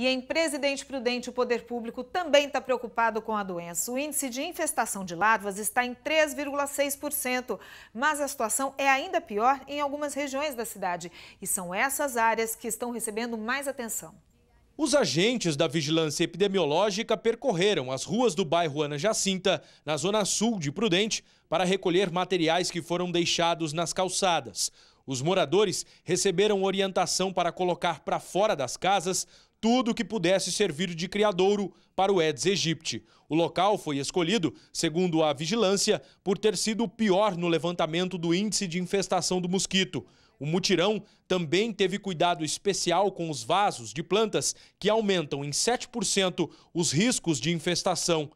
E em Presidente Prudente, o poder público também está preocupado com a doença. O índice de infestação de larvas está em 3,6%, mas a situação é ainda pior em algumas regiões da cidade. E são essas áreas que estão recebendo mais atenção. Os agentes da vigilância epidemiológica percorreram as ruas do bairro Ana Jacinta, na zona sul de Prudente, para recolher materiais que foram deixados nas calçadas. Os moradores receberam orientação para colocar para fora das casas tudo que pudesse servir de criadouro para o Eds Egypte. O local foi escolhido, segundo a vigilância, por ter sido o pior no levantamento do índice de infestação do mosquito. O mutirão também teve cuidado especial com os vasos de plantas que aumentam em 7% os riscos de infestação.